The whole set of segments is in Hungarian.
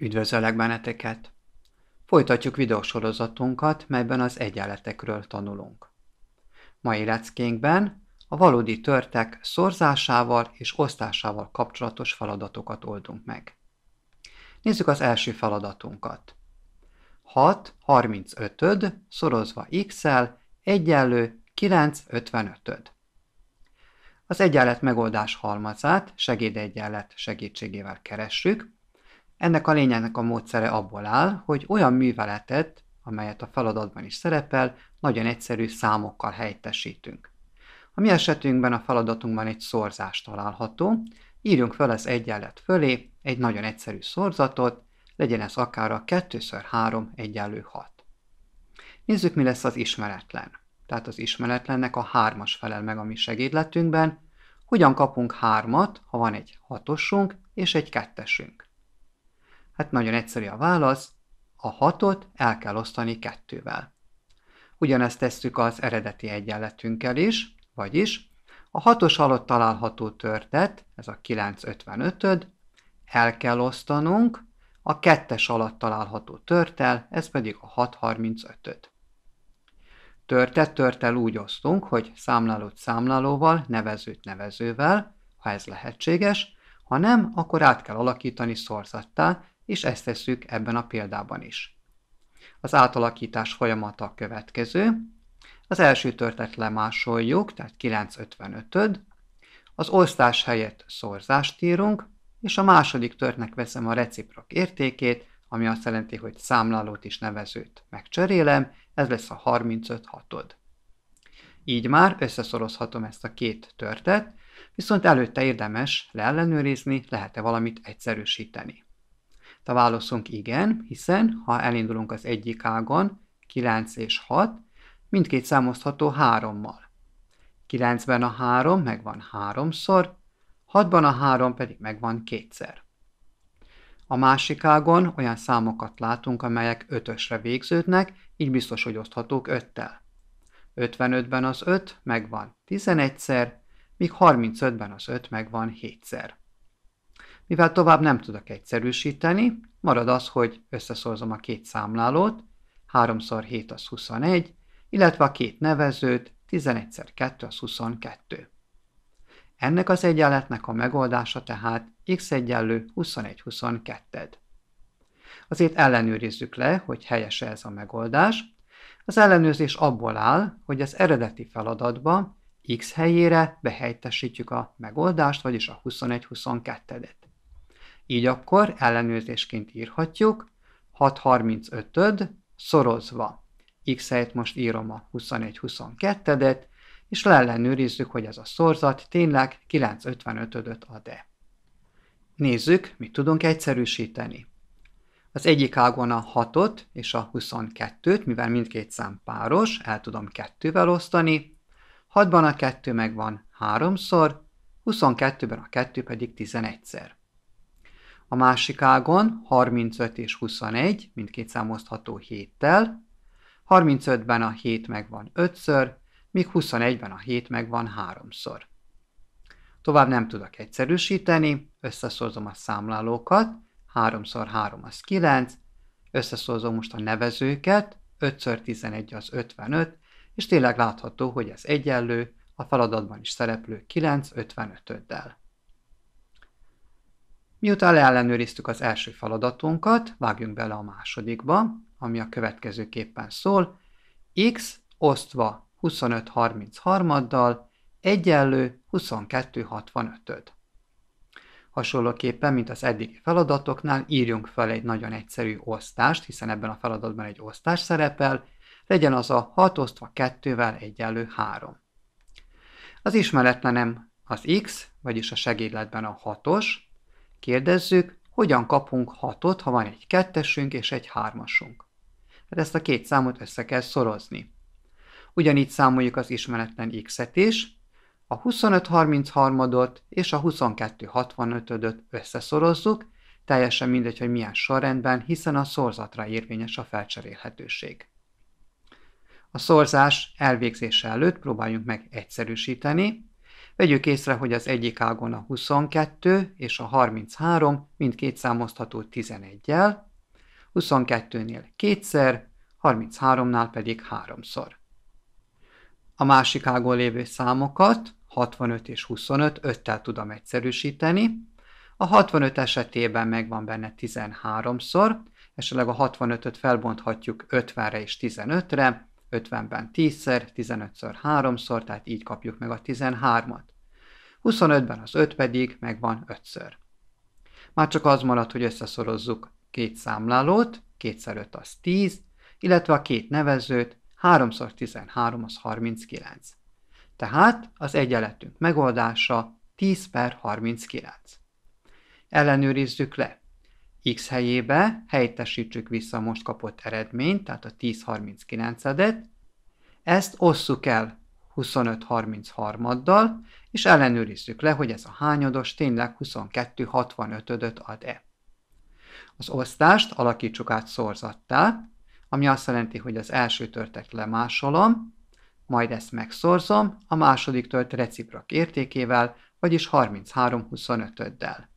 Üdvözöllek benneteket! Folytatjuk videósorozatunkat, melyben az egyenletekről tanulunk. Mai leckénkben a valódi törtek szorzásával és osztásával kapcsolatos feladatokat oldunk meg. Nézzük az első feladatunkat. 6 35 szorozva x-el egyenlő 9 55-öd. Az egyenlet megoldás halmazát segédegyenlet segítségével keressük, ennek a lényegnek a módszere abból áll, hogy olyan műveletet, amelyet a feladatban is szerepel, nagyon egyszerű számokkal helyettesítünk. A mi esetünkben a feladatunkban egy szorzás található, írjunk fel az egyenlet fölé egy nagyon egyszerű szorzatot, legyen ez akár a 2x3 egyenlő 6. Nézzük, mi lesz az ismeretlen. Tehát az ismeretlennek a hármas felel meg a mi segédletünkben, hogyan kapunk hármat, ha van egy hatosunk és egy kettesünk. Hát nagyon egyszerű a válasz, a hatot el kell osztani kettővel. Ugyanezt tesszük az eredeti egyenletünkkel is, vagyis a hatos alatt található törtet, ez a 955-öd, el kell osztanunk, a kettes alatt található törtel, ez pedig a 635-öd. Törtet törtel úgy osztunk, hogy számlálót számlálóval, nevezőt nevezővel, ha ez lehetséges, ha nem, akkor át kell alakítani szorzattá, és ezt tesszük ebben a példában is. Az átalakítás folyamata a következő. Az első törtet lemásoljuk, tehát 955-öd. Az osztás helyett szorzást írunk, és a második törtnek veszem a reciprok értékét, ami azt jelenti, hogy számlálót is nevezőt megcserélem, ez lesz a 356. od Így már összeszorozhatom ezt a két törtet, viszont előtte érdemes leellenőrizni, lehet-e valamit egyszerűsíteni. A válaszunk igen, hiszen ha elindulunk az egyik ágon, 9 és 6, mindkét számozható 3-mal. 9-ben a 3 megvan 3-szor, 6-ban a 3 pedig megvan 2-szer. A másik ágon olyan számokat látunk, amelyek 5-ösre végződnek, így biztos, hogy oszthatók 5-tel. 55-ben az 5 megvan 11-szer, míg 35-ben az 5 megvan 7-szer. Mivel tovább nem tudok egyszerűsíteni, marad az, hogy összeszorzom a két számlálót, 3x7 az 21, illetve a két nevezőt, 11x2 az 22. Ennek az egyenletnek a megoldása tehát x egyenlő 21-22. Azért ellenőrizzük le, hogy helyes ez a megoldás. Az ellenőrzés abból áll, hogy az eredeti feladatba x helyére behelytesítjük a megoldást, vagyis a 21-22-et. Így akkor ellenőrzésként írhatjuk 635-öd szorozva. x et most írom a 21-22-et, és leellenőrizzük, hogy ez a szorzat tényleg 955-öt ad-e. Nézzük, mit tudunk egyszerűsíteni. Az egyik ágon a 6-ot és a 22-t, mivel mindkét szám páros, el tudom kettővel osztani. 6-ban a 2 megvan 3-szor, 22-ben a 2 pedig 11-szer a másik ágon 35 és 21, mindkét számozható 7-tel, 35-ben a 7 megvan 5-ször, míg 21-ben a 7 megvan 3-szor. Tovább nem tudok egyszerűsíteni, összeszorzom a számlálókat, 3x3 az 9, összeszorzom most a nevezőket, 5x11 az 55, és tényleg látható, hogy ez egyenlő, a feladatban is szereplő 9 55-öddel. Miután leellenőriztük az első feladatunkat, vágjunk bele a másodikba, ami a következőképpen szól. x osztva 25-33-dal egyenlő 22-65-öd. Hasonlóképpen, mint az eddigi feladatoknál, írjunk fel egy nagyon egyszerű osztást, hiszen ebben a feladatban egy osztás szerepel, legyen az a 6 osztva 2-vel egyenlő 3. Az ismeretlenem az x, vagyis a segédletben a 6-os, Kérdezzük, hogyan kapunk hatot, ha van egy kettesünk és egy hármasunk. Hát ezt a két számot össze kell szorozni. Ugyanígy számoljuk az ismeretlen x-et is, a 25-33-ot és a 22-65-öt összeszorozzuk, teljesen mindegy, hogy milyen sorrendben, hiszen a szorzatra érvényes a felcserélhetőség. A szorzás elvégzése előtt próbáljunk meg egyszerűsíteni, Vegyük észre, hogy az egyik ágon a 22 és a 33 mindkét számozható 11-jel, 22-nél kétszer, 33-nál pedig háromszor. A másik ágon lévő számokat, 65 és 25, 5-tel tudom egyszerűsíteni. A 65 esetében megvan benne 13-szor, esetleg a 65-öt felbonthatjuk 50-re és 15-re, 50-ben 10-szer, 15-ször 3-szor, tehát így kapjuk meg a 13-at. 25-ben az 5 pedig megvan 5-ször. Már csak az marad, hogy összeszorozzuk két számlálót, 2 5 az 10, illetve a két nevezőt, 3-szor 13 az 39. Tehát az egyenletünk megoldása 10 per 39. Ellenőrizzük le x helyébe helyettesítsük vissza a most kapott eredményt, tehát a 10 39 ezt osszuk el 25-33-addal, és ellenőrizzük le, hogy ez a hányados tényleg 22 65 ad-e. Az osztást alakítsuk át szorzattá, ami azt jelenti, hogy az első törtet lemásolom, majd ezt megszorzom a második tölt reciprok értékével, vagyis 33-25-öddel.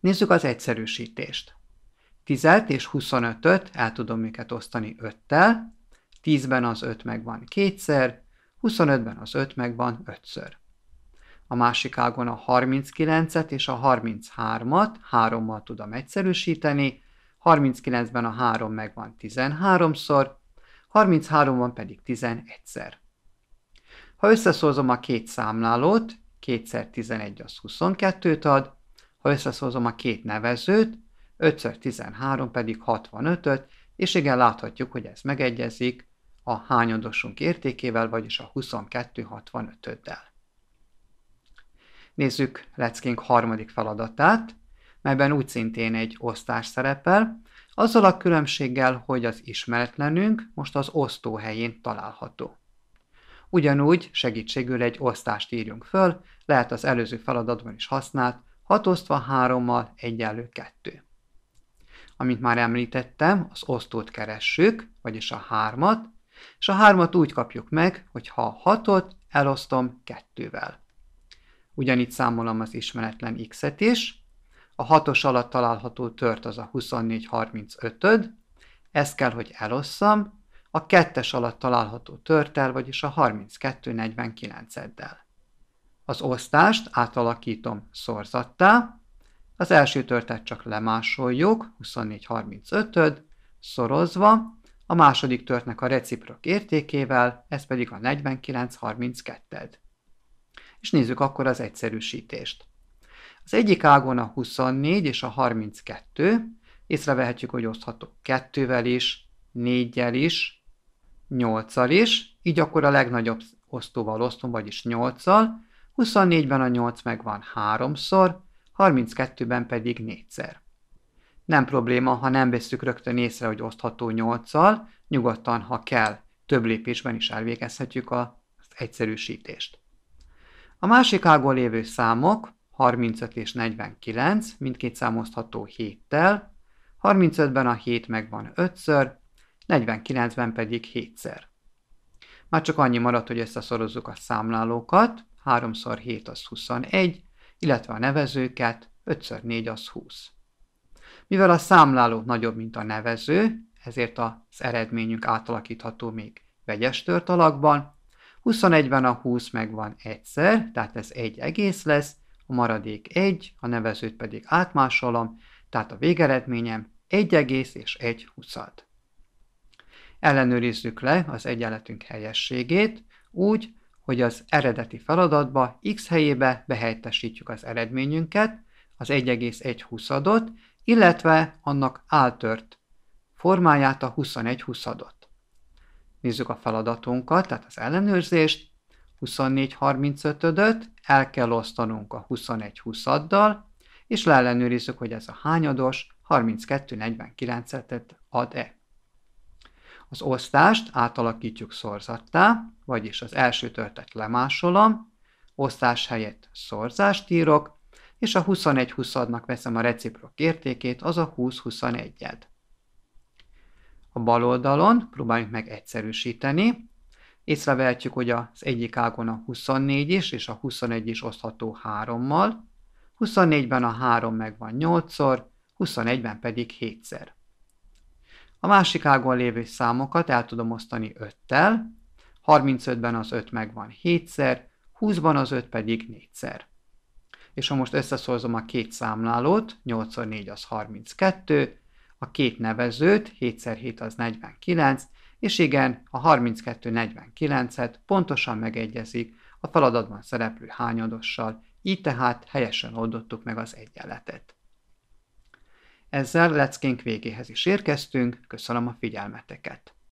Nézzük az egyszerűsítést. 10 és 25-öt el tudom őket osztani 5-tel, 10-ben az 5 megvan kétszer, 25-ben az 5 megvan 5-ször. A másik ágon a 39-et és a 33-at 3-mal tudom egyszerűsíteni, 39-ben a 3 megvan 13-szor, 33-ban pedig 11-szer. Ha összeszózom a két számlálót, 2 11 az 22-t ad, ha összeszózom a két nevezőt, 5 13 pedig 65-öt, és igen, láthatjuk, hogy ez megegyezik a hányadosunk értékével, vagyis a 2265-öddel. Nézzük leckénk harmadik feladatát, melyben úgy szintén egy osztás szerepel, azzal a különbséggel, hogy az ismeretlenünk most az osztó helyén található. Ugyanúgy segítségül egy osztást írjunk föl, lehet az előző feladatban is használt 6 osztva 3-mal egyenlő 2. Amint már említettem, az osztót keressük, vagyis a 3-at, és a 3-at úgy kapjuk meg, hogy ha a 6-ot elosztom 2-vel. Ugyanígy számolom az ismeretlen x-et is, a 6-os alatt található tört az a 24-35-öd, ezt kell, hogy elosszam, a 2-es alatt található törtel, vagyis a 32-49-eddel. Az osztást átalakítom szorzattá, az első törtet csak lemásoljuk, 24-35-öd, szorozva, a második törtnek a reciprok értékével, ez pedig a 49-32-ed. És nézzük akkor az egyszerűsítést. Az egyik ágon a 24 és a 32, észrevehetjük, hogy osztható 2-vel is, 4-jel is, 8-al is, így akkor a legnagyobb osztóval osztom, vagyis 8-al, 24-ben a 8 megvan háromszor, 32-ben pedig négyszer. Nem probléma, ha nem veszük rögtön észre, hogy osztható 8-al, nyugodtan, ha kell, több lépésben is elvégezhetjük az egyszerűsítést. A másik ágon lévő számok 35 és 49, mindkét számozható 7-tel, 35-ben a 7 megvan 5-ször, 49-ben pedig 7-szer. Már csak annyi maradt, hogy összeszorozzuk a számlálókat, 3x7 az 21, illetve a nevezőket 5x4 az 20. Mivel a számláló nagyobb, mint a nevező, ezért az eredményünk átalakítható még vegyes tört alakban. 21-ben a 20 megvan egyszer, tehát ez egy egész lesz, a maradék 1, a nevezőt pedig átmásolom, tehát a végeredményem 1 egész és 1 huszad. Ellenőrizzük le az egyenletünk helyességét, úgy, hogy az eredeti feladatba x helyébe behelyettesítjük az eredményünket, az 1,1 ot illetve annak áltört formáját a 21 ot Nézzük a feladatunkat, tehát az ellenőrzést, 24-35-öt el kell osztanunk a 21 20-addal, és leellenőrizzük, hogy ez a hányados 32-49-et ad-e. Az osztást átalakítjuk szorzattá, vagyis az első törtet lemásolom, osztás helyett szorzást írok, és a 21 20 nak veszem a reciprok értékét, az a 20-21-ed. A bal oldalon próbáljuk meg egyszerűsíteni. Észrevehetjük, hogy az egyik ágon a 24 is, és a 21 is osztható 3-mal. 24-ben a 3 megvan 8-szor, 21-ben pedig 7-szer. A másik ágon lévő számokat el tudom osztani 5-tel, 35-ben az 5 megvan 7-szer, 20-ban az 5 pedig 4-szer. És ha most összeszorzom a két számlálót, 8 4 az 32, a két nevezőt, 7 x 7 az 49, és igen, a 32-49-et pontosan megegyezik a feladatban szereplő hányadossal, így tehát helyesen oldottuk meg az egyenletet. Ezzel leckénk végéhez is érkeztünk, köszönöm a figyelmeteket!